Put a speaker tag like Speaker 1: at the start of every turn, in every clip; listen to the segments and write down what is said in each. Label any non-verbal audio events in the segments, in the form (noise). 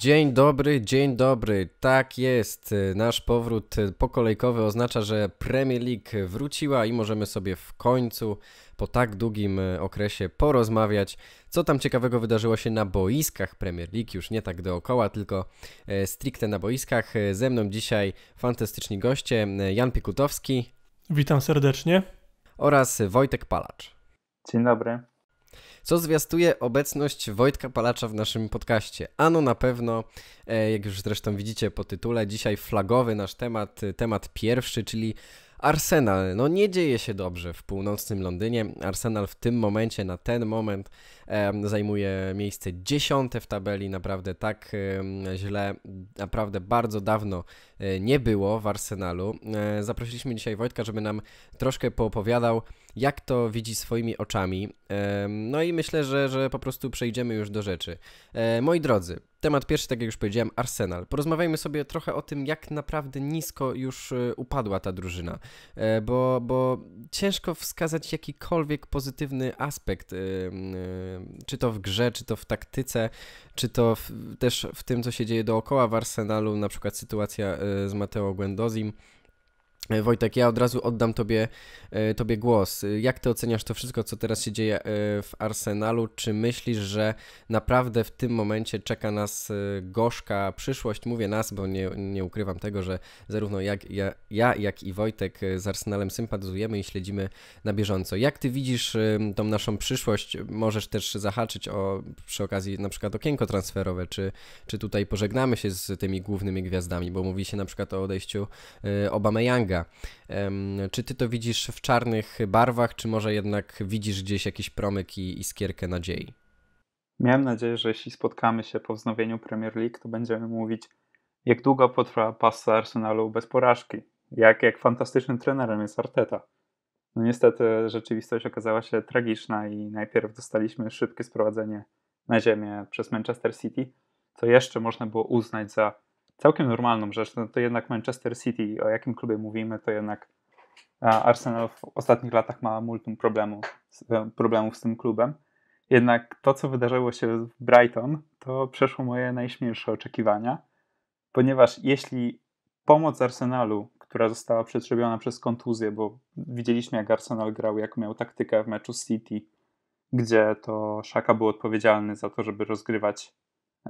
Speaker 1: Dzień dobry, dzień dobry. Tak jest. Nasz powrót pokolejkowy oznacza, że Premier League wróciła i możemy sobie w końcu po tak długim okresie porozmawiać, co tam ciekawego wydarzyło się na boiskach Premier League, już nie tak dookoła, tylko e, stricte na boiskach. Ze mną dzisiaj fantastyczni goście Jan Pikutowski.
Speaker 2: Witam serdecznie.
Speaker 1: Oraz Wojtek Palacz. Dzień dobry co zwiastuje obecność Wojtka Palacza w naszym podcaście. Ano na pewno, e, jak już zresztą widzicie po tytule, dzisiaj flagowy nasz temat, e, temat pierwszy, czyli Arsenal, no nie dzieje się dobrze w północnym Londynie. Arsenal w tym momencie, na ten moment zajmuje miejsce dziesiąte w tabeli. Naprawdę tak źle, naprawdę bardzo dawno E, nie było w Arsenalu. E, zaprosiliśmy dzisiaj Wojtka, żeby nam troszkę poopowiadał, jak to widzi swoimi oczami. E, no i myślę, że, że po prostu przejdziemy już do rzeczy. Moi drodzy, temat pierwszy, tak jak już powiedziałem, Arsenal. Porozmawiajmy sobie trochę o tym, jak naprawdę nisko już upadła ta drużyna, bo, bo ciężko wskazać jakikolwiek pozytywny aspekt, czy to w grze, czy to w taktyce, czy to w, też w tym, co się dzieje dookoła w Arsenalu, na przykład sytuacja z Mateo Guendozim. E, Wojtek, ja od razu oddam tobie, e, tobie głos. E, jak ty oceniasz to wszystko, co teraz się dzieje w Arsenalu? Czy myślisz, że naprawdę w tym momencie czeka nas gorzka przyszłość? Mówię nas, bo nie, nie ukrywam tego, że zarówno jak, ja, ja, jak i Wojtek z Arsenalem sympatyzujemy i śledzimy na bieżąco. Jak ty widzisz tą naszą przyszłość? Możesz też zahaczyć o, przy okazji na przykład okienko transferowe, czy, czy tutaj pożegnamy się z tymi głównymi gwiazdami, bo mówi się na przykład o odejściu Obama Yanga czy ty to widzisz w czarnych barwach, czy może jednak widzisz gdzieś jakiś promyk i iskierkę nadziei?
Speaker 3: Miałem nadzieję, że jeśli spotkamy się po wznowieniu Premier League, to będziemy mówić, jak długo potrwa pasa Arsenalu bez porażki, jak, jak fantastycznym trenerem jest Arteta. No niestety rzeczywistość okazała się tragiczna i najpierw dostaliśmy szybkie sprowadzenie na ziemię przez Manchester City, co jeszcze można było uznać za całkiem normalną rzecz, no to jednak Manchester City, o jakim klubie mówimy, to jednak Arsenal w ostatnich latach ma multum problemów, e, problemów z tym klubem. Jednak to, co wydarzyło się w Brighton, to przeszło moje najśmielsze oczekiwania, ponieważ jeśli pomoc Arsenalu, która została przetrzebiona przez kontuzję, bo widzieliśmy, jak Arsenal grał, jak miał taktykę w meczu City, gdzie to Szaka był odpowiedzialny za to, żeby rozgrywać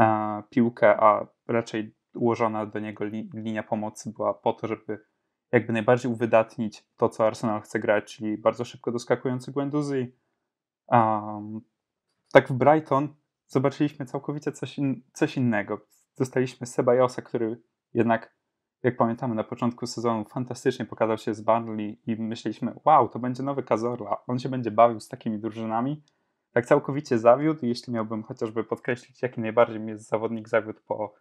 Speaker 3: e, piłkę, a raczej ułożona do niego linia pomocy była po to, żeby jakby najbardziej uwydatnić to, co Arsenal chce grać, czyli bardzo szybko doskakujący Guendouzi. Um, tak w Brighton zobaczyliśmy całkowicie coś, in, coś innego. Dostaliśmy Sebajosa, który jednak, jak pamiętamy, na początku sezonu fantastycznie pokazał się z Burnley i myśleliśmy, wow, to będzie nowy Kazorla, on się będzie bawił z takimi drużynami. Tak całkowicie zawiódł, jeśli miałbym chociażby podkreślić, jaki najbardziej mnie zawodnik zawiódł po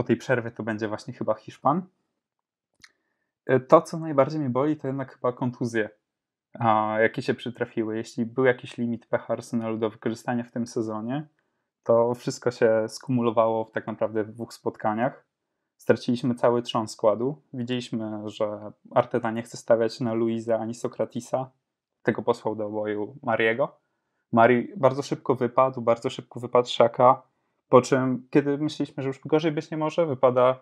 Speaker 3: po tej przerwie to będzie właśnie chyba Hiszpan. E, to, co najbardziej mnie boli, to jednak chyba kontuzje, jakie się przytrafiły. Jeśli był jakiś limit pH Arsenalu do wykorzystania w tym sezonie, to wszystko się skumulowało w tak naprawdę w dwóch spotkaniach. Straciliśmy cały trzon składu. Widzieliśmy, że Arteta nie chce stawiać na Luiza ani Sokratisa. Tego posłał do oboju Mariego. Mari bardzo szybko wypadł, bardzo szybko wypadł Szaka. Po czym, kiedy myśleliśmy, że już gorzej być nie może, wypada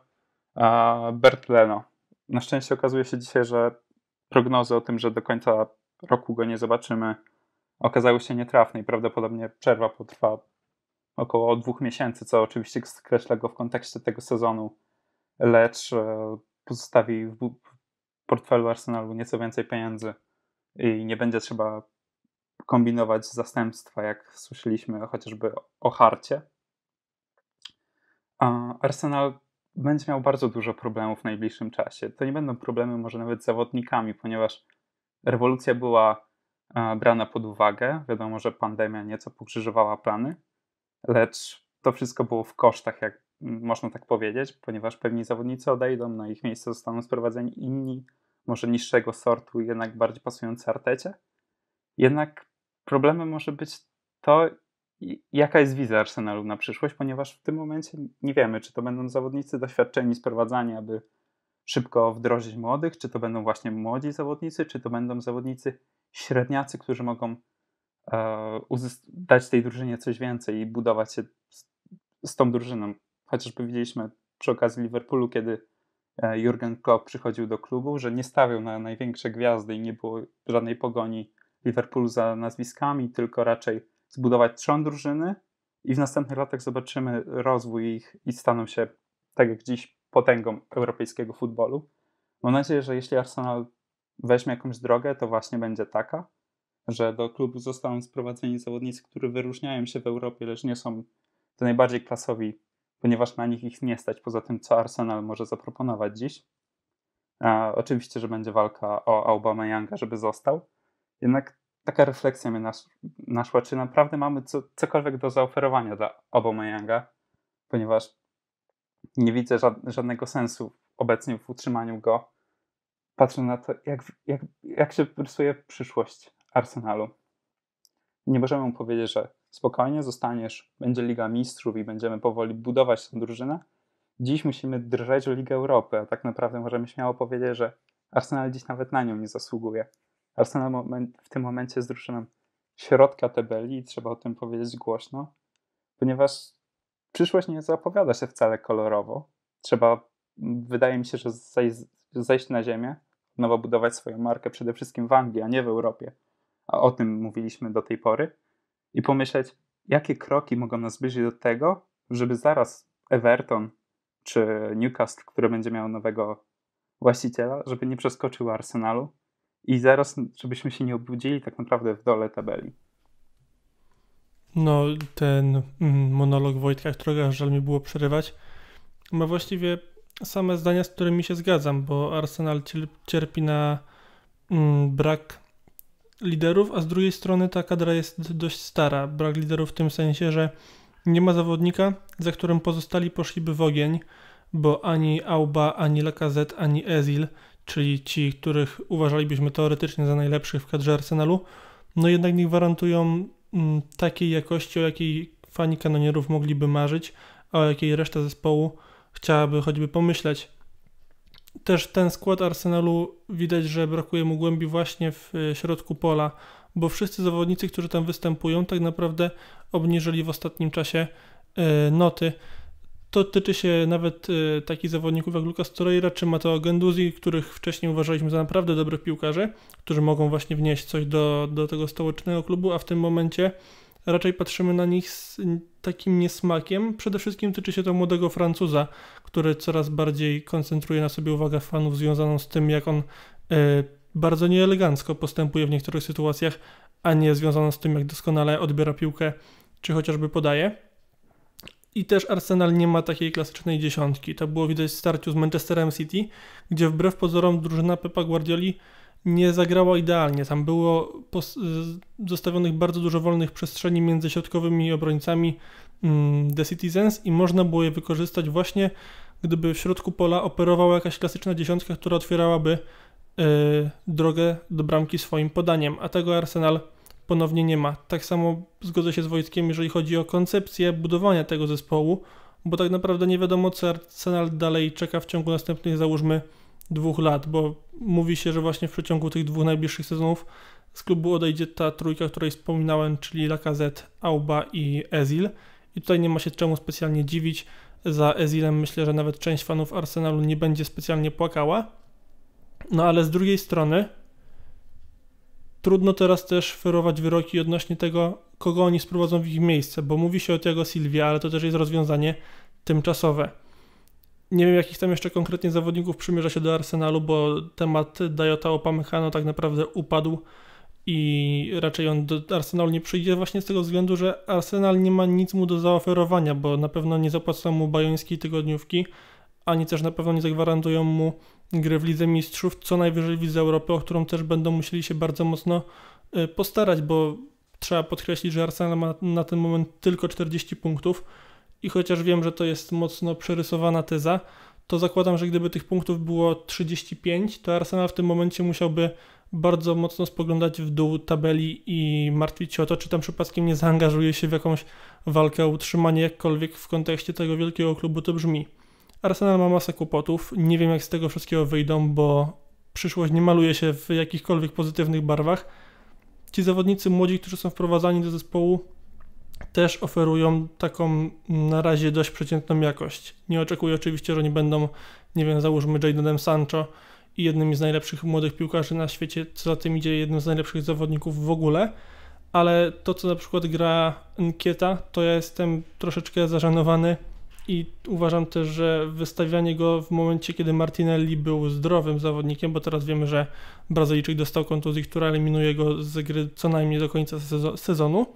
Speaker 3: Bert Leno. Na szczęście okazuje się dzisiaj, że prognozy o tym, że do końca roku go nie zobaczymy, okazały się nietrafne i prawdopodobnie przerwa potrwa około dwóch miesięcy, co oczywiście skreśla go w kontekście tego sezonu, lecz e, pozostawi w portfelu Arsenalu nieco więcej pieniędzy i nie będzie trzeba kombinować zastępstwa, jak słyszeliśmy chociażby o Harcie. Arsenal będzie miał bardzo dużo problemów w najbliższym czasie. To nie będą problemy może nawet z zawodnikami, ponieważ rewolucja była e, brana pod uwagę. Wiadomo, że pandemia nieco pokrzyżowała plany, lecz to wszystko było w kosztach, jak można tak powiedzieć, ponieważ pewni zawodnicy odejdą, na no ich miejsce zostaną sprowadzeni inni, może niższego sortu, jednak bardziej pasujący artecie. Jednak problemem może być to, jaka jest wizja Arsenalu na przyszłość, ponieważ w tym momencie nie wiemy, czy to będą zawodnicy doświadczeni sprowadzani, aby szybko wdrożyć młodych, czy to będą właśnie młodzi zawodnicy, czy to będą zawodnicy średniacy, którzy mogą e, dać tej drużynie coś więcej i budować się z, z tą drużyną. Chociażby widzieliśmy przy okazji Liverpoolu, kiedy e, Jurgen Klopp przychodził do klubu, że nie stawiał na największe gwiazdy i nie było żadnej pogoni Liverpoolu za nazwiskami, tylko raczej zbudować trzon drużyny i w następnych latach zobaczymy rozwój ich i staną się, tak jak dziś, potęgą europejskiego futbolu. Mam nadzieję, że jeśli Arsenal weźmie jakąś drogę, to właśnie będzie taka, że do klubu zostaną sprowadzeni zawodnicy, którzy wyróżniają się w Europie, lecz nie są to najbardziej klasowi, ponieważ na nich ich nie stać, poza tym, co Arsenal może zaproponować dziś. A oczywiście, że będzie walka o Aubameyanga, żeby został. Jednak taka refleksja mnie nas, naszła, czy naprawdę mamy co, cokolwiek do zaoferowania dla Obameyanga, ponieważ nie widzę ża żadnego sensu obecnie w utrzymaniu go. Patrzę na to, jak, jak, jak się rysuje przyszłość Arsenalu. Nie możemy mu powiedzieć, że spokojnie zostaniesz, będzie Liga Mistrzów i będziemy powoli budować tę drużynę. Dziś musimy drżeć o Ligę Europy, a tak naprawdę możemy śmiało powiedzieć, że Arsenal dziś nawet na nią nie zasługuje. Arsenal w tym momencie jest drużyną środka tabeli i trzeba o tym powiedzieć głośno, ponieważ przyszłość nie zapowiada się wcale kolorowo. Trzeba, wydaje mi się, że zejść, zejść na ziemię, nowo budować swoją markę przede wszystkim w Anglii, a nie w Europie. A o tym mówiliśmy do tej pory. I pomyśleć, jakie kroki mogą nas zbliżyć do tego, żeby zaraz Everton czy Newcastle, który będzie miał nowego właściciela, żeby nie przeskoczył Arsenalu, i zaraz, żebyśmy się nie obudzili tak naprawdę w dole tabeli.
Speaker 2: No, ten mm, monolog Wojtka, którego żal mi było przerywać, ma właściwie same zdania, z którymi się zgadzam, bo Arsenal cierpi na mm, brak liderów, a z drugiej strony ta kadra jest dość stara. Brak liderów w tym sensie, że nie ma zawodnika, za którym pozostali poszliby w ogień, bo ani Auba, ani Lacazette, ani Ezil czyli ci, których uważalibyśmy teoretycznie za najlepszych w kadrze Arsenalu, no jednak nie gwarantują mm, takiej jakości, o jakiej fani kanonierów mogliby marzyć, a o jakiej reszta zespołu chciałaby choćby pomyśleć. Też ten skład Arsenalu widać, że brakuje mu głębi właśnie w e, środku pola, bo wszyscy zawodnicy, którzy tam występują, tak naprawdę obniżyli w ostatnim czasie e, noty. To tyczy się nawet y, takich zawodników jak Lucas Torreira czy Matteo Genduzi, których wcześniej uważaliśmy za naprawdę dobrych piłkarzy, którzy mogą właśnie wnieść coś do, do tego stołecznego klubu, a w tym momencie raczej patrzymy na nich z takim niesmakiem. Przede wszystkim tyczy się to młodego Francuza, który coraz bardziej koncentruje na sobie uwagę fanów związaną z tym, jak on y, bardzo nieelegancko postępuje w niektórych sytuacjach, a nie związaną z tym, jak doskonale odbiera piłkę czy chociażby podaje. I też Arsenal nie ma takiej klasycznej dziesiątki. To było widać w starciu z Manchesterem City, gdzie wbrew pozorom drużyna Pepa Guardioli nie zagrała idealnie. Tam było zostawionych bardzo dużo wolnych przestrzeni między środkowymi obrońcami mm, The Citizens i można było je wykorzystać właśnie, gdyby w środku pola operowała jakaś klasyczna dziesiątka, która otwierałaby e, drogę do bramki swoim podaniem, a tego Arsenal ponownie nie ma. Tak samo zgodzę się z Wojtkiem, jeżeli chodzi o koncepcję budowania tego zespołu, bo tak naprawdę nie wiadomo, co Arsenal dalej czeka w ciągu następnych, załóżmy, dwóch lat, bo mówi się, że właśnie w przeciągu tych dwóch najbliższych sezonów z klubu odejdzie ta trójka, o której wspominałem, czyli Lacazette, Auba i Ezil. I tutaj nie ma się czemu specjalnie dziwić. Za Ezilem myślę, że nawet część fanów Arsenalu nie będzie specjalnie płakała. No ale z drugiej strony Trudno teraz też ferować wyroki odnośnie tego, kogo oni sprowadzą w ich miejsce, bo mówi się o tego Silvia, ale to też jest rozwiązanie tymczasowe. Nie wiem, jakich tam jeszcze konkretnie zawodników przymierza się do Arsenalu, bo temat Dajota Opamecano tak naprawdę upadł i raczej on do Arsenalu nie przyjdzie właśnie z tego względu, że Arsenal nie ma nic mu do zaoferowania, bo na pewno nie zapłacą mu bajońskiej tygodniówki, ani też na pewno nie zagwarantują mu gry w Lidze Mistrzów, co najwyżej w Lidze Europy, o którą też będą musieli się bardzo mocno y, postarać, bo trzeba podkreślić, że Arsenal ma na ten moment tylko 40 punktów i chociaż wiem, że to jest mocno przerysowana teza, to zakładam, że gdyby tych punktów było 35, to Arsenal w tym momencie musiałby bardzo mocno spoglądać w dół tabeli i martwić się o to, czy tam przypadkiem nie zaangażuje się w jakąś walkę o utrzymanie, jakkolwiek w kontekście tego wielkiego klubu to brzmi. Arsenal ma masę kłopotów. Nie wiem, jak z tego wszystkiego wyjdą, bo przyszłość nie maluje się w jakichkolwiek pozytywnych barwach. Ci zawodnicy młodzi, którzy są wprowadzani do zespołu, też oferują taką na razie dość przeciętną jakość. Nie oczekuję oczywiście, że oni będą, nie wiem, załóżmy Jadonem Sancho i jednym z najlepszych młodych piłkarzy na świecie, co za tym idzie, jednym z najlepszych zawodników w ogóle, ale to, co na przykład gra Nkieta, to ja jestem troszeczkę zażanowany i uważam też, że wystawianie go w momencie, kiedy Martinelli był zdrowym zawodnikiem, bo teraz wiemy, że Brazylijczyk dostał kontuzji, która eliminuje go z gry co najmniej do końca sezonu,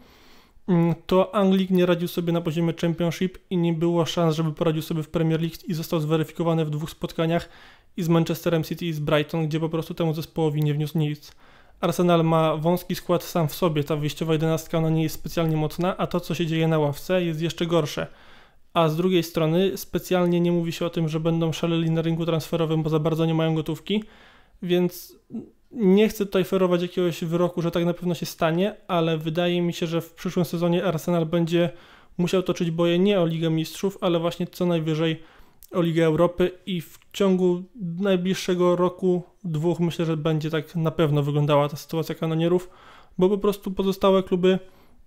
Speaker 2: mm, to Anglik nie radził sobie na poziomie Championship i nie było szans, żeby poradził sobie w Premier League i został zweryfikowany w dwóch spotkaniach i z Manchesterem City i z Brighton, gdzie po prostu temu zespołowi nie wniósł nic. Arsenal ma wąski skład sam w sobie, ta wyjściowa jedenastka ona nie jest specjalnie mocna, a to co się dzieje na ławce jest jeszcze gorsze a z drugiej strony specjalnie nie mówi się o tym, że będą szaleli na rynku transferowym, bo za bardzo nie mają gotówki, więc nie chcę tutaj ferować jakiegoś wyroku, że tak na pewno się stanie, ale wydaje mi się, że w przyszłym sezonie Arsenal będzie musiał toczyć boje nie o Ligę Mistrzów, ale właśnie co najwyżej o Ligę Europy i w ciągu najbliższego roku, dwóch myślę, że będzie tak na pewno wyglądała ta sytuacja kanonierów, bo po prostu pozostałe kluby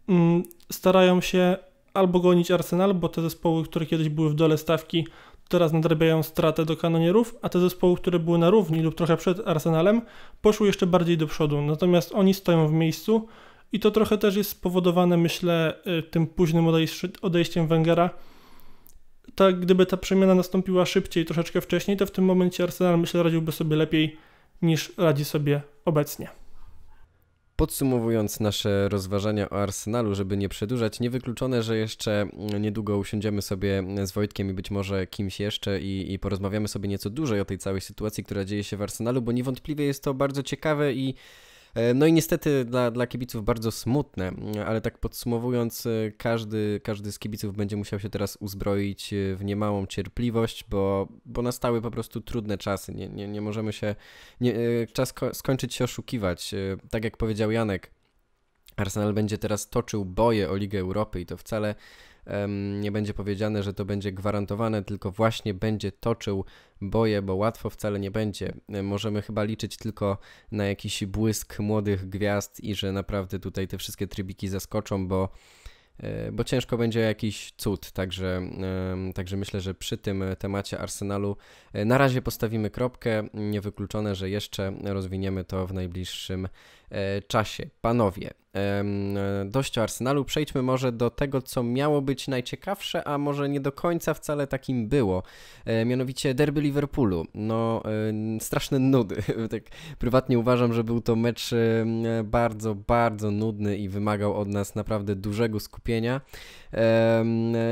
Speaker 2: mm, starają się albo gonić Arsenal, bo te zespoły, które kiedyś były w dole stawki, teraz nadrabiają stratę do kanonierów, a te zespoły, które były na równi lub trochę przed Arsenalem, poszły jeszcze bardziej do przodu. Natomiast oni stoją w miejscu i to trochę też jest spowodowane, myślę, y, tym późnym odejściem Wengera. Tak, gdyby ta przemiana nastąpiła szybciej, troszeczkę wcześniej, to w tym momencie Arsenal, myślę, radziłby sobie lepiej niż radzi sobie obecnie.
Speaker 1: Podsumowując nasze rozważania o Arsenalu, żeby nie przedłużać, niewykluczone, że jeszcze mm, niedługo usiądziemy sobie mm, z Wojtkiem i być może kimś jeszcze i, i porozmawiamy sobie nieco dłużej o tej całej sytuacji, która dzieje się w Arsenalu, bo niewątpliwie jest to bardzo ciekawe i E, no i niestety dla, dla kibiców bardzo smutne, ale tak podsumowując, e, każdy, każdy z kibiców będzie musiał się teraz uzbroić e, w niemałą cierpliwość, bo, bo nastały po prostu trudne czasy. Nie, nie, nie możemy się. Nie, czas skończyć się oszukiwać. Tak jak powiedział Janek, Arsenal będzie teraz toczył boje o Ligę Europy i to wcale um, nie będzie powiedziane, że to będzie gwarantowane, tylko właśnie będzie toczył boje, bo łatwo wcale nie będzie. Możemy chyba liczyć tylko na jakiś błysk młodych gwiazd i że naprawdę tutaj te wszystkie trybiki zaskoczą, bo e, bo ciężko będzie jakiś cud. Także, także myślę, że przy tym temacie Arsenalu e, na razie postawimy kropkę. Niewykluczone, że jeszcze rozwiniemy to w najbliższym E, czasie. Panowie, e, dość o Arsenalu, przejdźmy może do tego, co miało być najciekawsze, a może nie do końca wcale takim było. E, mianowicie derby Liverpoolu. No, straszne nudy. (laughs) Tak prywatnie uważam, że był to mecz bardzo, bardzo nudny i wymagał od nas naprawdę dużego skupienia.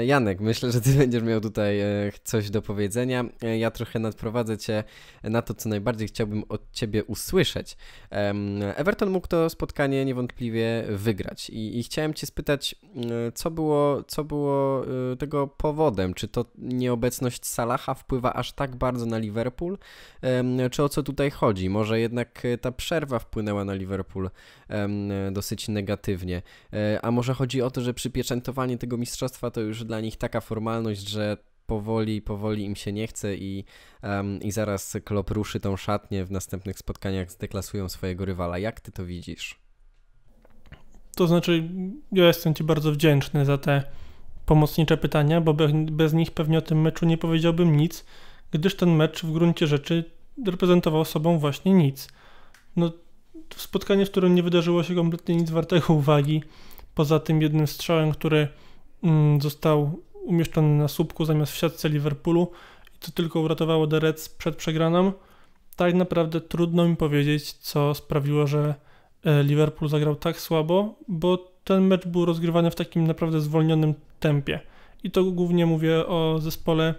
Speaker 1: Janek, myślę, że ty (laughs) będziesz miał tutaj e, coś do powiedzenia. E, ja trochę nadprowadzę cię na to, co najbardziej chciałbym od ciebie usłyszeć. Everton mógł to spotkanie niewątpliwie wygrać i, i chciałem cię spytać, e, co było, co było tego powodem? Czy to nieobecność Salaha wpływa aż tak bardzo na Liverpool? Czy o co tutaj chodzi? Może jednak ta przerwa wpłynęła na Liverpool dosyć negatywnie? A może chodzi o to, że przypieczętowanie tego mistrzostwa to już dla nich taka formalność, że powoli, powoli im się nie chce i, um, i zaraz klop ruszy tą szatnię w następnych spotkaniach, zdeklasują swojego rywala. Jak ty to widzisz?
Speaker 2: To znaczy, ja jestem ci bardzo wdzięczny za te pomocnicze pytania, bo bez, nich pewnie o tym meczu nie powiedziałbym nic, gdyż ten mecz w gruncie rzeczy reprezentował sobą właśnie nic. No, spotkanie, w którym nie wydarzyło się kompletnie nic wartego uwagi, poza tym jednym strzałem, który Mm, został umieszczony na słupku zamiast w siatce Liverpoolu i to tylko uratowało The Reds przed przegraną. Tak naprawdę trudno mi powiedzieć, co sprawiło, że e, Liverpool zagrał tak słabo, bo ten mecz był rozgrywany w takim naprawdę zwolnionym tempie. I to głównie mówię o zespole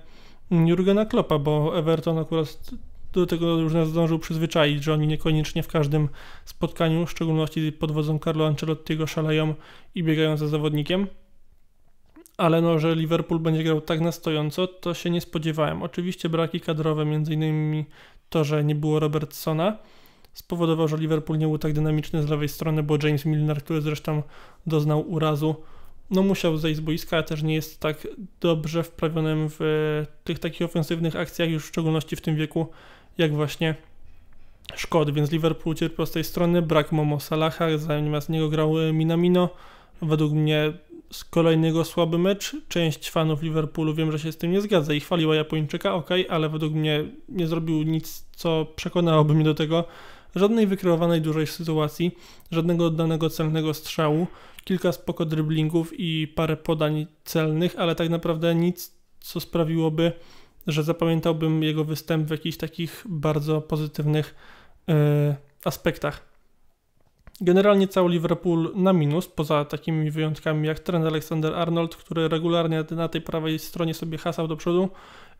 Speaker 2: mm, Jurgena Kloppa, bo Everton akurat do tego już nas zdążył przyzwyczaić, że oni niekoniecznie w każdym spotkaniu, w szczególności pod wodzą Carlo Ancelottiego, szaleją i biegają za zawodnikiem ale no, że Liverpool będzie grał tak na stojąco, to się nie spodziewałem. Oczywiście braki kadrowe, m.in. to, że nie było Robertsona, spowodowało, że Liverpool nie był tak dynamiczny z lewej strony, bo James Milner, który zresztą doznał urazu, no musiał zejść z boiska, a też nie jest tak dobrze wprawionym w e, tych takich ofensywnych akcjach, już w szczególności w tym wieku, jak właśnie Szkod, więc Liverpool cierpiał z tej strony, brak Momo Salaha, zamiast niego grał e, Minamino, według mnie z kolejnego słaby mecz. Część fanów Liverpoolu wiem, że się z tym nie zgadza i chwaliła Japończyka, ok, ale według mnie nie zrobił nic, co przekonałoby mnie do tego. Żadnej wykreowanej dużej sytuacji, żadnego oddanego celnego strzału, kilka spoko driblingów i parę podań celnych, ale tak naprawdę nic, co sprawiłoby, że zapamiętałbym jego występ w jakichś takich bardzo pozytywnych yy, aspektach. Generalnie cały Liverpool na minus, poza takimi wyjątkami jak Trent Alexander-Arnold, który regularnie na tej prawej stronie sobie hasał do przodu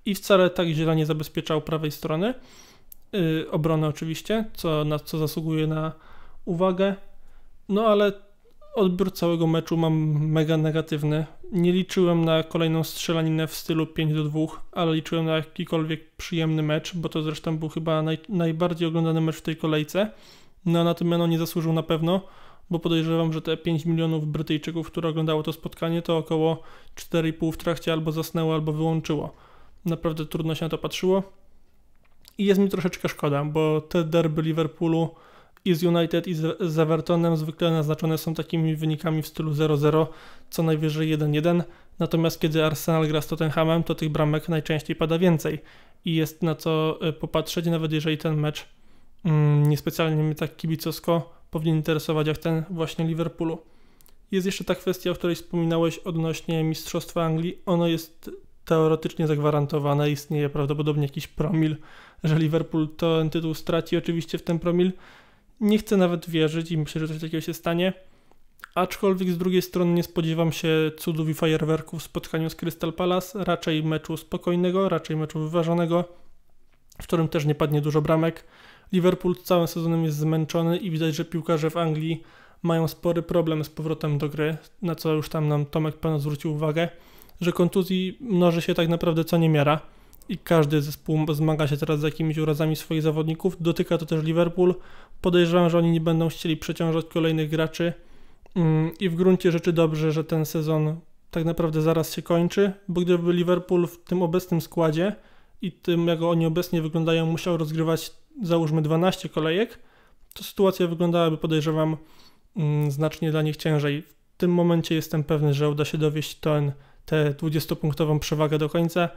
Speaker 2: i wcale tak źle nie zabezpieczał prawej strony. Yy, obronę oczywiście, co, na co zasługuje na uwagę. No ale odbiór całego meczu mam mega negatywny. Nie liczyłem na kolejną strzelaninę w stylu 5 do 2, ale liczyłem na jakikolwiek przyjemny mecz, bo to zresztą był chyba naj, najbardziej oglądany mecz w tej kolejce no na tym Meno nie zasłużył na pewno, bo podejrzewam, że te 5 milionów Brytyjczyków, które oglądało to spotkanie, to około 4,5 w trakcie albo zasnęło, albo wyłączyło. Naprawdę trudno się na to patrzyło. I jest mi troszeczkę szkoda, bo te derby Liverpoolu i z United i z, z Evertonem zwykle naznaczone są takimi wynikami w stylu 0-0, co najwyżej 1-1. Natomiast kiedy Arsenal gra z Tottenhamem, to tych bramek najczęściej pada więcej i jest na co y, popatrzeć, nawet jeżeli ten mecz Mm, niespecjalnie mnie tak kibicowsko powinien interesować jak ten właśnie Liverpoolu. Jest jeszcze ta kwestia, o której wspominałeś odnośnie Mistrzostwa Anglii. Ono jest teoretycznie zagwarantowane, istnieje prawdopodobnie jakiś promil, że Liverpool ten tytuł straci. Oczywiście w ten promil nie chcę nawet wierzyć i myślę, że coś takiego się stanie. Aczkolwiek z drugiej strony nie spodziewam się cudów i fajerwerków w spotkaniu z Crystal Palace, raczej meczu spokojnego, raczej meczu wyważonego, w którym też nie padnie dużo bramek. Liverpool całym sezonem jest zmęczony i widać, że piłkarze w Anglii mają spory problem z powrotem do gry, na co już tam nam Tomek Pan zwrócił uwagę, że kontuzji mnoży się tak naprawdę co niemiara i każdy zespół zmaga się teraz z jakimiś urazami swoich zawodników. Dotyka to też Liverpool. Podejrzewam, że oni nie będą chcieli przeciążać kolejnych graczy mm, i w gruncie rzeczy dobrze, że ten sezon tak naprawdę zaraz się kończy, bo gdyby Liverpool w tym obecnym składzie i tym, jak oni obecnie wyglądają, musiał rozgrywać załóżmy 12 kolejek, to sytuacja wyglądałaby, podejrzewam, mm, znacznie dla nich ciężej. W tym momencie jestem pewny, że uda się dowieść ten, tę 20-punktową przewagę do końca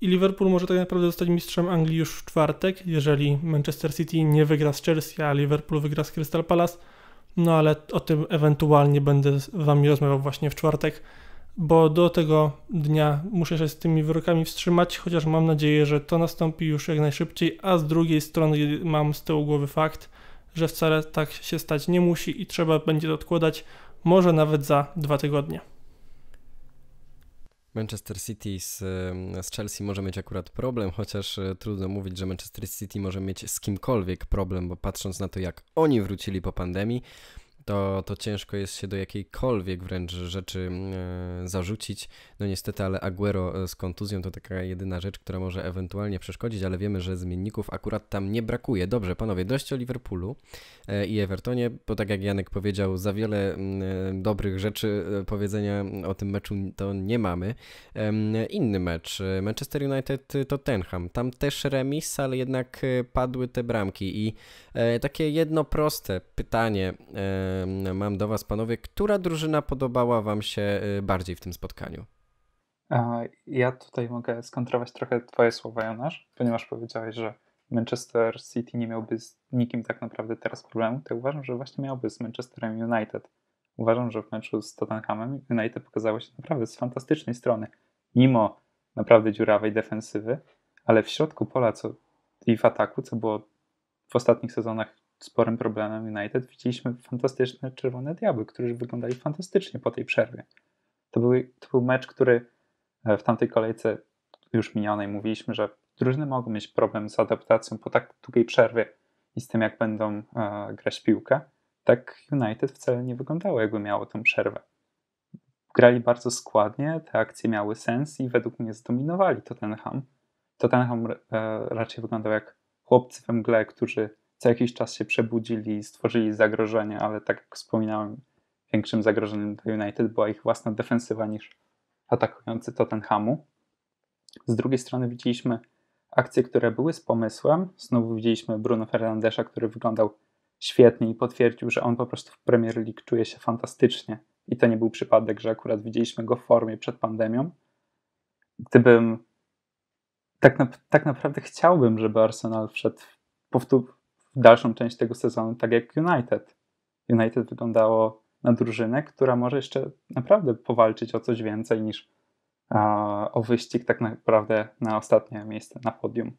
Speaker 2: i Liverpool może tak naprawdę zostać mistrzem Anglii już w czwartek, jeżeli Manchester City nie wygra z Chelsea, a Liverpool wygra z Crystal Palace. No ale o tym ewentualnie będę z Wami rozmawiał właśnie w czwartek bo do tego dnia muszę się z tymi wyrokami wstrzymać, chociaż mam nadzieję, że to nastąpi już jak najszybciej, a z drugiej strony mam z tyłu głowy fakt, że wcale tak się stać nie musi i trzeba będzie to odkładać może nawet za dwa tygodnie.
Speaker 1: Manchester City z, z Chelsea może mieć akurat problem, chociaż e, trudno mówić, że Manchester City może mieć z kimkolwiek problem, bo patrząc na to, jak oni wrócili po pandemii, to, to ciężko jest się do jakiejkolwiek wręcz rzeczy mm, e, zarzucić. No niestety, ale Aguero e, z kontuzją to taka jedyna rzecz, która może ewentualnie przeszkodzić, ale wiemy, że zmienników akurat tam nie brakuje. Dobrze, panowie, dość o Liverpoolu e, i Evertonie, bo tak jak Janek powiedział, za wiele mm, dobrych rzeczy powiedzenia o tym meczu to nie mamy. Inny mecz, Manchester United to Tenham Tam też remis, ale jednak padły te bramki i E, takie jedno proste pytanie mam do Was, panowie. Która drużyna podobała Wam się e, bardziej w tym spotkaniu?
Speaker 3: Ja tutaj mogę skontrować trochę Twoje słowa, Jonasz, ponieważ powiedziałeś, że Manchester City nie miałby z nikim tak naprawdę teraz problemu. To ja uważam, że właśnie miałby z Manchesterem United. Uważam, że w meczu z Tottenhamem United pokazało się naprawdę z fantastycznej strony. Mimo naprawdę dziurawej defensywy, ale w środku pola co, i w ataku, co było w ostatnich sezonach sporym problemem United, widzieliśmy fantastyczne Czerwone Diabły, którzy wyglądali fantastycznie po tej przerwie. To, to był mecz, który e, w tamtej kolejce już minionej mówiliśmy, że drużyny mogą mieć problem z adaptacją po tak długiej przerwie i z tym, jak będą e, grać piłkę. Tak United wcale nie wyglądało, jakby miało tą przerwę. Grali bardzo składnie, te akcje miały sens i według mnie zdominowali Tottenham. Tottenham e, raczej wyglądał jak chłopcy we mgle, którzy co jakiś czas się przebudzili i stworzyli zagrożenie, ale tak jak wspominałem, większym zagrożeniem dla United była ich własna defensywa niż atakujący Tottenhamu. Z drugiej strony widzieliśmy akcje, które były z pomysłem. Znowu widzieliśmy Bruno Fernandesza, który wyglądał świetnie i potwierdził, że on po prostu w Premier League czuje się fantastycznie. I to nie był przypadek, że akurat widzieliśmy go w formie przed pandemią. Gdybym tak, na, tak naprawdę chciałbym, żeby Arsenal wszedł powtór, w dalszą część tego sezonu, tak jak United. United wyglądało na drużynę, która może jeszcze naprawdę powalczyć o coś więcej niż a, o wyścig tak naprawdę na ostatnie miejsce na podium.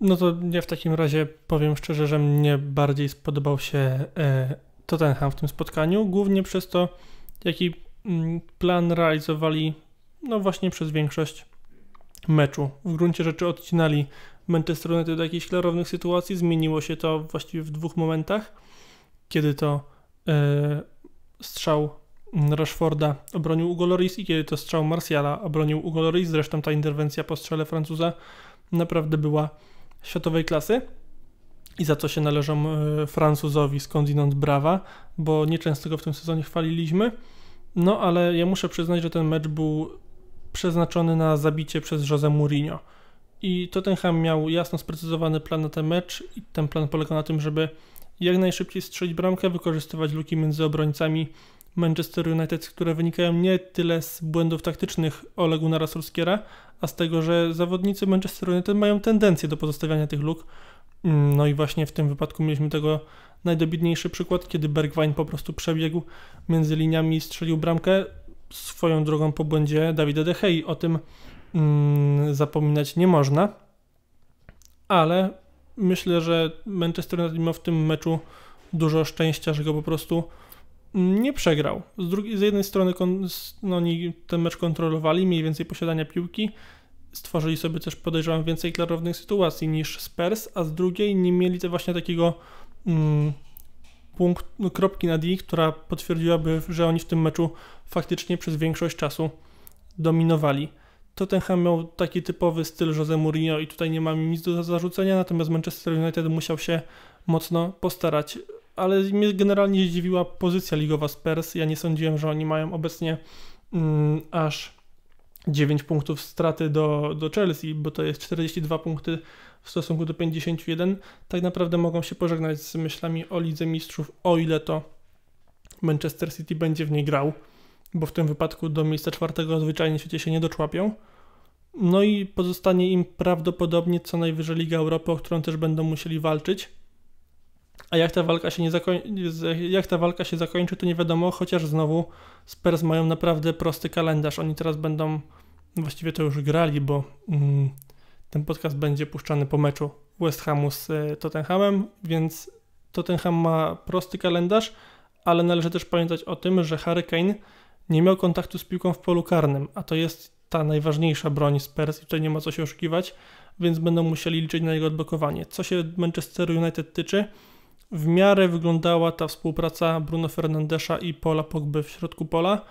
Speaker 2: No to ja w takim razie powiem szczerze, że mnie bardziej spodobał się e, Tottenham w tym spotkaniu, głównie przez to, jaki mm, plan realizowali no właśnie przez większość meczu. W gruncie rzeczy odcinali Manchester United do jakichś klarownych sytuacji. Zmieniło się to właściwie w dwóch momentach, kiedy to e, strzał Rashforda obronił Hugo Loris i kiedy to strzał Marsjala obronił Hugo Loris. Zresztą ta interwencja po strzele Francuza naprawdę była światowej klasy i za co się należą e, Francuzowi skądinąd brawa, bo nieczęsto go w tym sezonie chwaliliśmy. No ale ja muszę przyznać, że ten mecz był przeznaczony na zabicie przez Jose Mourinho. I Tottenham miał jasno sprecyzowany plan na ten mecz i ten plan polegał na tym, żeby jak najszybciej strzelić bramkę, wykorzystywać luki między obrońcami Manchester United, które wynikają nie tyle z błędów taktycznych Olegu Gunnara a z tego, że zawodnicy Manchester United mają tendencję do pozostawiania tych luk. Mm, no i właśnie w tym wypadku mieliśmy tego najdobitniejszy przykład, kiedy Bergwijn po prostu przebiegł między liniami i strzelił bramkę swoją drogą po błędzie Dawida De Gea. O tym mm, zapominać nie można, ale myślę, że Manchester United miał w tym meczu dużo szczęścia, że go po prostu nie przegrał. Z, drugiej, z jednej strony no, oni ten mecz kontrolowali, mieli więcej posiadania piłki, stworzyli sobie też podejrzewam więcej klarownych sytuacji niż Spurs, a z drugiej nie mieli te właśnie takiego... Mm, punkt, kropki na D, która potwierdziłaby, że oni w tym meczu faktycznie przez większość czasu dominowali. Tottenham miał taki typowy styl Jose Mourinho i tutaj nie mam nic do zarzucenia, natomiast Manchester United musiał się mocno postarać. Ale mnie generalnie zdziwiła pozycja ligowa Spurs. Ja nie sądziłem, że oni mają obecnie mm, aż 9 punktów straty do, do Chelsea, bo to jest 42 punkty w stosunku do 51, tak naprawdę mogą się pożegnać z myślami o Lidze Mistrzów, o ile to Manchester City będzie w niej grał, bo w tym wypadku do miejsca czwartego zwyczajnie świecie się nie doczłapią. No i pozostanie im prawdopodobnie co najwyżej Liga Europy, o którą też będą musieli walczyć. A jak ta walka się, nie jak ta walka się zakończy, to nie wiadomo, chociaż znowu Spurs mają naprawdę prosty kalendarz. Oni teraz będą, właściwie to już grali, bo mm, ten podcast będzie puszczany po meczu West Hamu z e, Tottenhamem, więc Tottenham ma prosty kalendarz, ale należy też pamiętać o tym, że Harry Kane nie miał kontaktu z piłką w polu karnym, a to jest ta najważniejsza broń Spurs i tutaj nie ma co się oszukiwać, więc będą musieli liczyć na jego odblokowanie. Co się Manchester United tyczy, w miarę wyglądała ta współpraca Bruno Fernandesza i Pola Pogby w środku pola.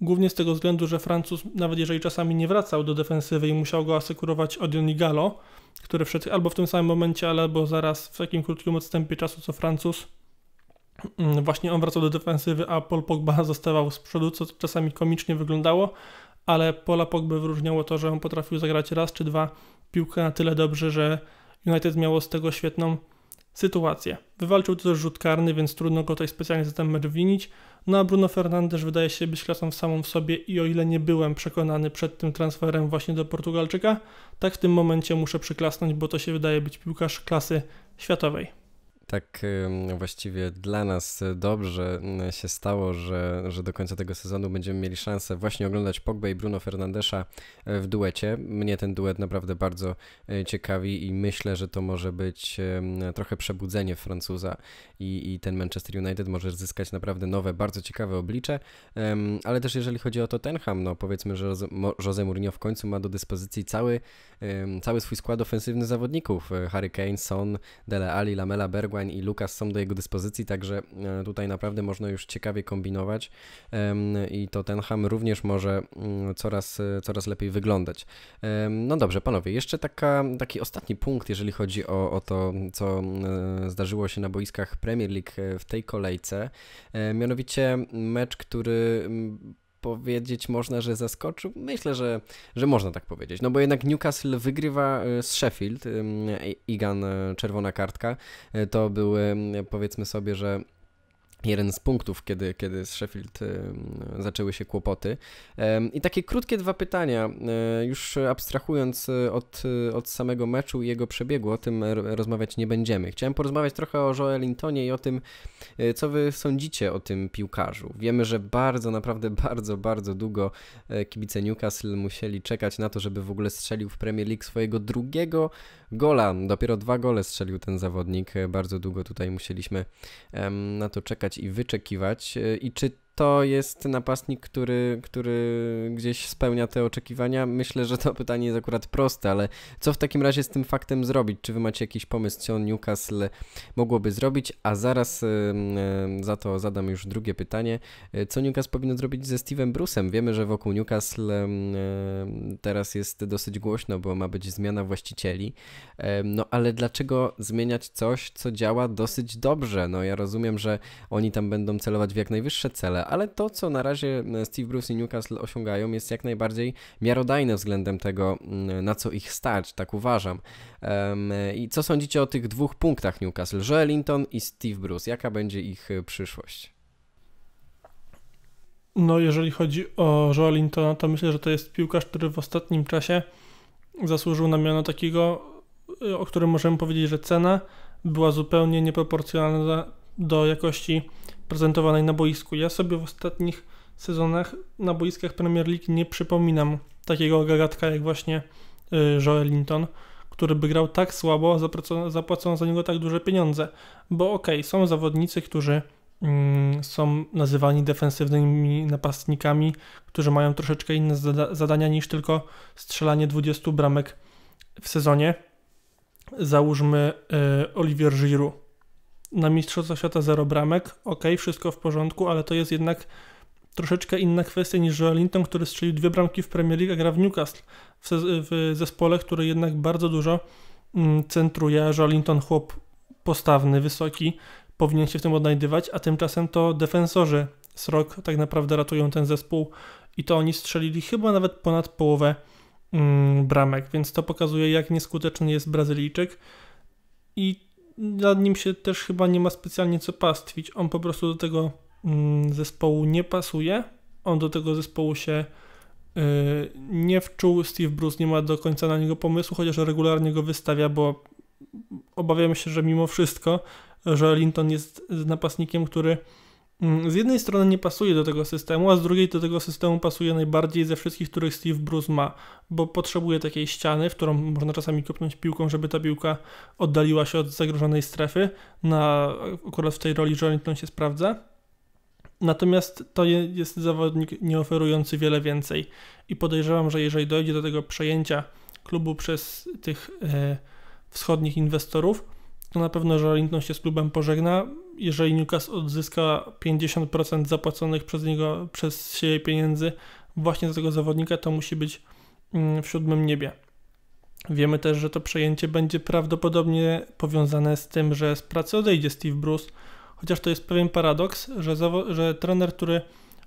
Speaker 2: Głównie z tego względu, że Francuz, nawet jeżeli czasami nie wracał do defensywy i musiał go asekurować Odion Gallo, który wszedł albo w tym samym momencie, albo zaraz w takim krótkim odstępie czasu co Francuz, mm, właśnie on wracał do defensywy, a Paul Pogba (laughs) zostawał z przodu, co czasami komicznie wyglądało, ale Pola Pogby wyróżniało to, że on potrafił zagrać raz czy dwa piłkę na tyle dobrze, że United miało z tego świetną sytuację. Wywalczył też rzut karny, więc trudno go tutaj specjalnie za ten mecz winić. No a Bruno Fernandes wydaje się być klasą samą w sobie i o ile nie byłem przekonany przed tym transferem właśnie do Portugalczyka, tak w tym momencie muszę przyklasnąć, bo to się wydaje być piłkarz klasy światowej
Speaker 1: tak właściwie dla nas dobrze się stało, że, że do końca tego sezonu będziemy mieli szansę właśnie oglądać Pogba i Bruno Fernandesza e, w duecie. Mnie ten duet naprawdę bardzo e, ciekawi i myślę, że to może być trochę przebudzenie Francuza i, i ten Manchester United może zyskać naprawdę nowe, bardzo ciekawe oblicze, ale też jeżeli chodzi o Tottenham, no powiedzmy, że Jose Mourinho w końcu ma do dyspozycji cały, cały swój skład ofensywny zawodników. E, Harry Kane, Son, Dele Alli, Lamela, Bergwijn, i Lukas są do jego dyspozycji, także e, tutaj naprawdę można już ciekawie kombinować i to ten ham również może mm, coraz, e, coraz lepiej wyglądać. No dobrze, panowie, jeszcze taka, taki ostatni punkt, jeżeli chodzi o, o to, co e, zdarzyło się na boiskach Premier League w tej kolejce. Mianowicie mecz, który powiedzieć można, że zaskoczył? Myślę, że, że można tak powiedzieć. No bo jednak Newcastle wygrywa e, z Sheffield. Igan, e, czerwona kartka. E, to były, powiedzmy sobie, że jeden z punktów, kiedy, kiedy z Sheffield y, zaczęły się kłopoty. I takie krótkie dwa pytania, e, już abstrahując e, od, e, od samego meczu i jego przebiegu, o tym rozmawiać nie będziemy. Chciałem porozmawiać trochę o Joelintonie i o tym, co wy sądzicie o tym piłkarzu. Wiemy, że bardzo, naprawdę bardzo, bardzo długo kibice Newcastle musieli czekać na to, żeby w ogóle strzelił w Premier League swojego drugiego gola. Dopiero dwa gole strzelił ten zawodnik. Bardzo długo tutaj musieliśmy na to czekać i wyczekiwać e, i czy to jest napastnik, który, który gdzieś spełnia te oczekiwania? Myślę, że to pytanie jest akurat proste, ale co w takim razie z tym faktem zrobić? Czy wy macie jakiś pomysł, co Newcastle mogłoby zrobić? A zaraz za to zadam już drugie pytanie. E, co Newcastle powinno zrobić ze Steve'em Bruce'em? Wiemy, że wokół Newcastle teraz jest dosyć głośno, bo ma być zmiana właścicieli. no ale dlaczego zmieniać coś, co działa dosyć dobrze? No ja rozumiem, że oni tam będą celować w jak najwyższe cele, ale to, co na razie e, Steve Bruce i Newcastle osiągają, jest jak najbardziej miarodajne względem tego, mm, na co ich stać, tak uważam. E, I co sądzicie o tych dwóch punktach Newcastle, Joe Linton i Steve Bruce? Jaka będzie ich e, przyszłość?
Speaker 2: No, jeżeli chodzi o Joe Lintona, to myślę, że to jest piłkarz, który w ostatnim czasie zasłużył na miano takiego, o którym możemy powiedzieć, że cena była zupełnie nieproporcjonalna do jakości prezentowanej na boisku. Ja sobie w ostatnich sezonach na boiskach Premier League nie przypominam takiego gagatka jak właśnie y, Joel Linton, który by grał tak słabo, zapłacono, zapłacono za niego tak duże pieniądze. Bo okej, okay, są zawodnicy, którzy mm, są nazywani defensywnymi napastnikami, którzy mają troszeczkę inne zadania niż tylko strzelanie 20 bramek w sezonie. Załóżmy y, Olivier Giroud na Mistrzostwa Świata zero bramek, ok, wszystko w porządku, ale to jest jednak troszeczkę inna kwestia niż Joelinton, który strzelił dwie bramki w Premier League, a gra w Newcastle, w, w zespole, który jednak bardzo dużo mm, centruje. Joelinton chłop postawny, wysoki, powinien się w tym odnajdywać, a tymczasem to defensorzy Srok tak naprawdę ratują ten zespół i to oni strzelili chyba nawet ponad połowę mm, bramek, więc to pokazuje jak nieskuteczny jest Brazylijczyk i nad nim się też chyba nie ma specjalnie co pastwić. On po prostu do tego mm, zespołu nie pasuje. On do tego zespołu się y, nie wczuł. Steve Bruce nie ma do końca na niego pomysłu, chociaż regularnie go wystawia, bo obawiam się, że mimo wszystko, że Linton jest napastnikiem, który Mm, z jednej strony nie pasuje do tego systemu, a z drugiej do tego systemu pasuje najbardziej ze wszystkich, których Steve Bruce ma, bo potrzebuje takiej ściany, w którą można czasami kopnąć piłką, żeby ta piłka oddaliła się od zagrożonej strefy. Na, akurat w tej roli Jolinton się sprawdza. Natomiast to jest zawodnik nie oferujący wiele więcej i podejrzewam, że jeżeli dojdzie do tego przejęcia klubu przez tych e, wschodnich inwestorów, to na pewno Jolinton się z klubem pożegna jeżeli Newcastle odzyska 50% zapłaconych przez niego, przez siebie pieniędzy właśnie za tego zawodnika, to musi być mm, w siódmym niebie. Wiemy też, że to przejęcie będzie prawdopodobnie powiązane z tym, że z pracy odejdzie Steve Bruce, chociaż to jest pewien paradoks, że, że trener, który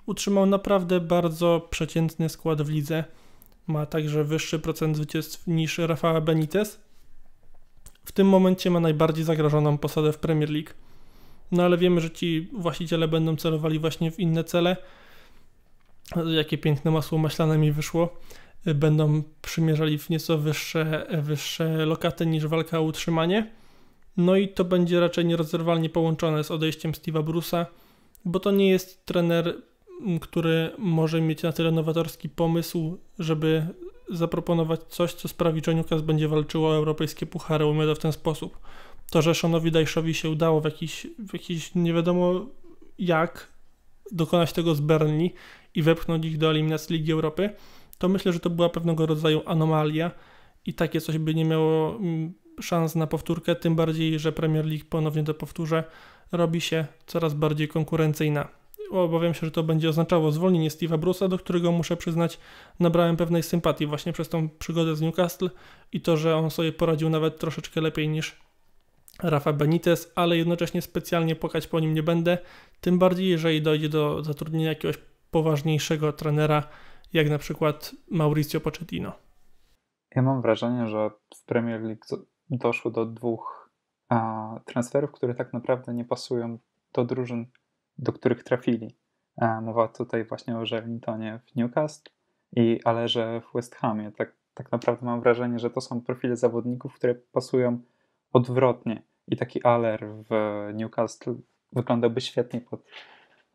Speaker 2: utrzymał naprawdę bardzo przeciętny skład w lidze, ma także wyższy procent zwycięstw niż Rafael Benitez, w tym momencie ma najbardziej zagrożoną posadę w Premier League no ale wiemy, że ci właściciele będą celowali właśnie w inne cele. Jakie piękne masło maślane mi wyszło. Będą przymierzali w nieco wyższe, wyższe lokaty niż walka o utrzymanie. No i to będzie raczej nierozerwalnie połączone z odejściem Steve'a Bruce'a, bo to nie jest trener, który może mieć na tyle nowatorski pomysł, żeby zaproponować coś, co sprawi, że Newcastle będzie walczyło o europejskie puchary, umie to w ten sposób to, że Szonowi Dajszowi się udało w jakiś, w jakiś nie wiadomo jak dokonać tego z Berni i wepchnąć ich do eliminacji Ligi Europy, to myślę, że to była pewnego rodzaju anomalia i takie coś by nie miało mm, szans na powtórkę, tym bardziej, że Premier League, ponownie to powtórzę, robi się coraz bardziej konkurencyjna. Obawiam się, że to będzie oznaczało zwolnienie Steve'a Bruce'a, do którego muszę przyznać, nabrałem pewnej sympatii właśnie przez tą przygodę z Newcastle i to, że on sobie poradził nawet troszeczkę lepiej niż Rafa Benitez, ale jednocześnie specjalnie pokać po nim nie będę, tym bardziej jeżeli dojdzie do zatrudnienia jakiegoś poważniejszego trenera, jak na przykład Maurizio Pochettino.
Speaker 3: Ja mam wrażenie, że w Premier League doszło do dwóch transferów, które tak naprawdę nie pasują do drużyn, do których trafili. mowa tutaj właśnie o Wellingtonie w Newcastle i Alerze w West Hamie. Tak, tak naprawdę mam wrażenie, że to są profile zawodników, które pasują odwrotnie. I taki Aller w Newcastle wyglądałby świetnie pod,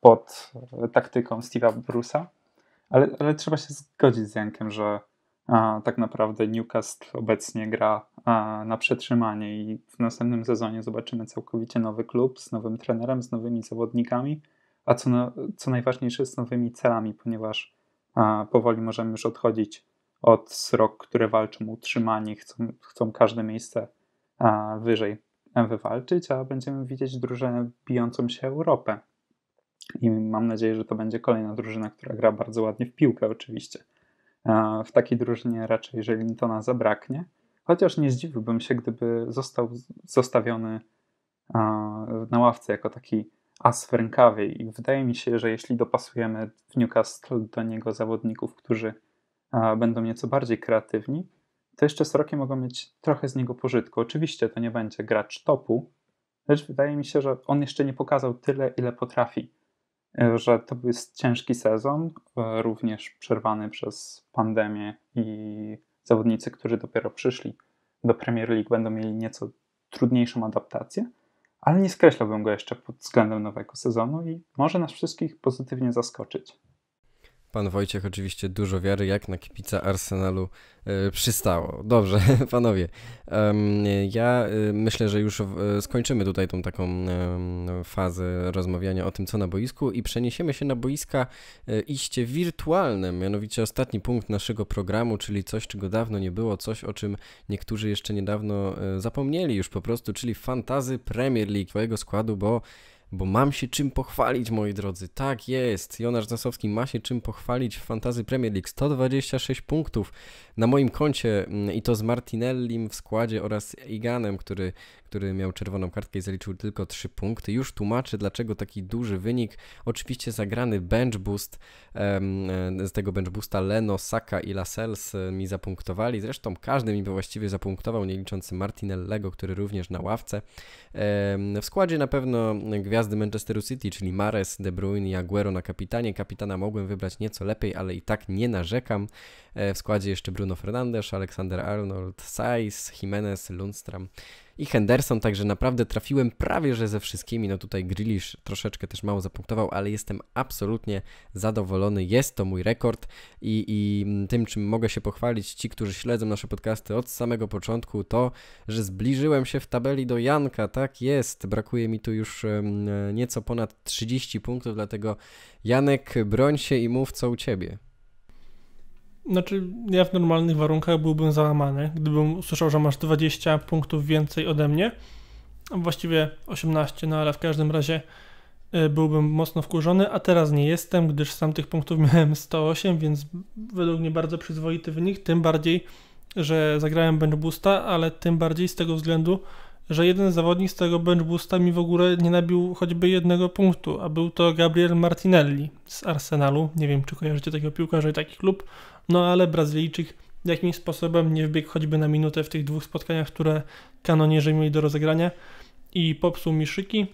Speaker 3: pod e, taktyką Steve'a Bruce'a. Ale, ale trzeba się zgodzić z Jankiem, że a, tak naprawdę Newcastle obecnie gra a, na przetrzymanie i w następnym sezonie zobaczymy całkowicie nowy klub z nowym trenerem, z nowymi zawodnikami, a co, co najważniejsze z nowymi celami, ponieważ a, powoli możemy już odchodzić od srok, które walczą o utrzymanie, chcą, chcą każde miejsce wyżej wywalczyć, a będziemy widzieć drużynę bijącą się Europę. I mam nadzieję, że to będzie kolejna drużyna, która gra bardzo ładnie w piłkę, oczywiście. W takiej drużynie raczej jeżeli Żelintona zabraknie, chociaż nie zdziwiłbym się, gdyby został zostawiony na ławce jako taki as w rękawie. I wydaje mi się, że jeśli dopasujemy w Newcastle do niego zawodników, którzy będą nieco bardziej kreatywni, to jeszcze sroki mogą mieć trochę z niego pożytku. Oczywiście to nie będzie gracz topu, lecz wydaje mi się, że on jeszcze nie pokazał tyle, ile potrafi. E, że to był ciężki sezon, e, również przerwany przez pandemię i zawodnicy, którzy dopiero przyszli do Premier League, będą mieli nieco trudniejszą adaptację, ale nie skreślałbym go jeszcze pod względem nowego sezonu i może nas wszystkich pozytywnie zaskoczyć.
Speaker 1: Pan Wojciech oczywiście dużo wiary, jak na kibica Arsenalu y, przystało. Dobrze, (laughs) panowie. Y, ja y, myślę, że już e, skończymy tutaj tą taką fazę rozmawiania o tym, co na boisku i przeniesiemy się na boiska iście wirtualne, mianowicie ostatni punkt naszego programu, czyli coś, czego dawno nie było, coś, o czym niektórzy jeszcze niedawno zapomnieli już po prostu, czyli fantazy Premier League, twojego składu, bo bo mam się czym pochwalić, moi drodzy. Tak jest, Jonasz Zasowski ma się czym pochwalić w Fantazy Premier League. 126 punktów na moim koncie mm, i to z Martinellim w składzie oraz Iganem, który który miał czerwoną kartkę i zaliczył tylko 3 punkty. Już tłumaczy, dlaczego taki duży wynik. Oczywiście zagrany bench boost e, z tego bench boosta Leno, Saka i Lascelles e, mi zapunktowali. Zresztą każdy mi właściwie zapunktował, nie licząc Martinellego, który również na ławce. W składzie na pewno gwiazdy Manchesteru City, czyli Mares, De Bruyne i Aguero na kapitanie. Kapitana mogłem wybrać nieco lepiej, ale i tak nie narzekam. E, w składzie jeszcze Bruno Fernandes, Aleksander Arnold, Saiz, Jimenez, Lundstram i Henderson, także naprawdę trafiłem prawie że ze wszystkimi. No tutaj Grealish troszeczkę też mało zapunktował, ale jestem absolutnie zadowolony. Jest to mój rekord i, i tym, czym mogę się pochwalić, ci, którzy śledzą nasze podcasty od samego początku, to, że zbliżyłem się w tabeli do Janka. Tak jest, brakuje mi tu już nieco ponad 30 punktów, dlatego Janek, broń się i mów co u ciebie.
Speaker 2: Znaczy, ja w normalnych warunkach byłbym załamany, gdybym usłyszał, że masz 20 punktów więcej ode mnie. Właściwie 18, no ale w każdym razie y, byłbym mocno wkurzony, a teraz nie jestem, gdyż sam tych punktów (laughs) miałem 108, więc według mnie bardzo przyzwoity wynik, tym bardziej, że zagrałem bench boosta, ale tym bardziej z tego względu, że jeden zawodnik z tego bench boosta mi w ogóle nie nabił choćby jednego punktu, a był to Gabriel Martinelli z Arsenalu. Nie wiem, czy kojarzycie takiego piłkarza i taki klub. No ale Brazylijczyk jakimś sposobem nie wbiegł choćby na minutę w tych dwóch spotkaniach, które kanonierzy mieli do rozegrania i popsuł mi szyki.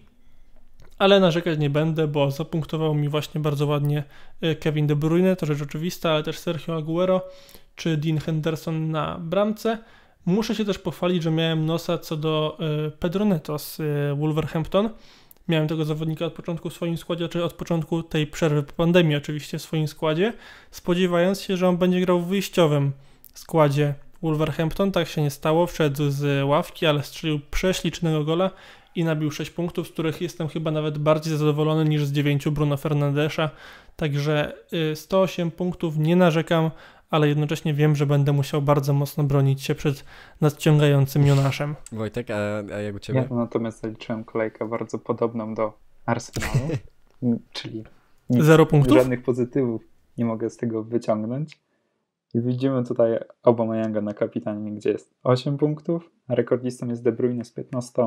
Speaker 2: Ale narzekać nie będę, bo zapunktował mi właśnie bardzo ładnie e, Kevin De Bruyne, to rzecz oczywista, ale też Sergio Aguero czy Dean Henderson na bramce. Muszę się też pochwalić, że miałem nosa co do e, Pedro Neto z e, Wolverhampton, miałem tego zawodnika od początku w swoim składzie, czy od początku tej przerwy po pandemii oczywiście w swoim składzie, spodziewając się, że on będzie grał w wyjściowym składzie Wolverhampton. Tak się nie stało, wszedł z ławki, ale strzelił prześlicznego gola i nabił 6 punktów, z których jestem chyba nawet bardziej zadowolony niż z 9 Bruno Fernandesza. Także 108 y, punktów, nie narzekam, ale jednocześnie wiem, że będę musiał bardzo mocno bronić się przed nadciągającym Jonaszem.
Speaker 1: Wojtek,
Speaker 3: a, a jak u Ciebie? Ja natomiast zaliczyłem kolejkę bardzo podobną do Arsenalu, (laughs) czyli nic, Zero punktów? żadnych pozytywów nie mogę z tego wyciągnąć. I widzimy tutaj oba Aubameyanga na kapitanie, gdzie jest 8 punktów, a rekordistą jest De Bruyne z 15,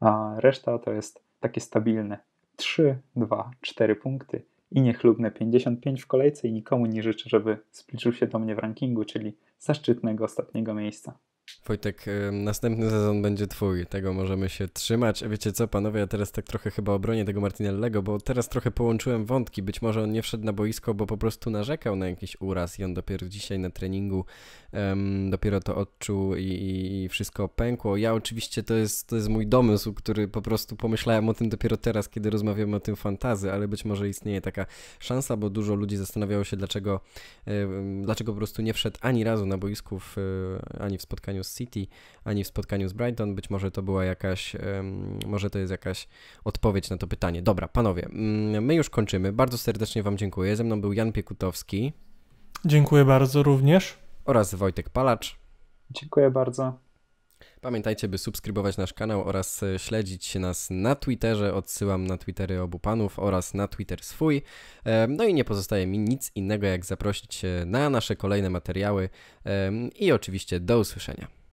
Speaker 3: a reszta to jest takie stabilne 3, 2, 4 punkty i niechlubne 55 w kolejce i nikomu nie życzę, żeby zbliżył się do mnie w rankingu, czyli zaszczytnego ostatniego miejsca.
Speaker 1: Wojtek, y, następny sezon będzie twój, tego możemy się trzymać. Wiecie co, panowie, ja teraz tak trochę chyba obronię tego Martinellego, bo teraz trochę połączyłem wątki. Być może on nie wszedł na boisko, bo po prostu narzekał na jakiś uraz i on dopiero dzisiaj na treningu um, dopiero to odczuł i, i, wszystko pękło. Ja oczywiście to jest, to jest mój domysł, który po prostu pomyślałem o tym dopiero teraz, kiedy rozmawiamy o tym fantazy, ale być może istnieje taka szansa, bo dużo ludzi zastanawiało się, dlaczego, dlaczego po prostu nie wszedł ani razu na boisku, w, e, ani w spotkaniu z City, ani w spotkaniu z Brighton. Być może to była jakaś, może to jest jakaś odpowiedź na to pytanie. Dobra, panowie, mm, my już kończymy. Bardzo serdecznie Wam dziękuję. Ze mną był Jan Piekutowski.
Speaker 2: Dziękuję bardzo również.
Speaker 1: Oraz Wojtek Palacz. Dziękuję bardzo. Pamiętajcie, by subskrybować nasz kanał oraz e, śledzić nas na Twitterze. Odsyłam na Twittery obu panów oraz na Twitter swój. No i nie pozostaje mi nic innego, jak zaprosić na nasze kolejne materiały. I oczywiście do usłyszenia.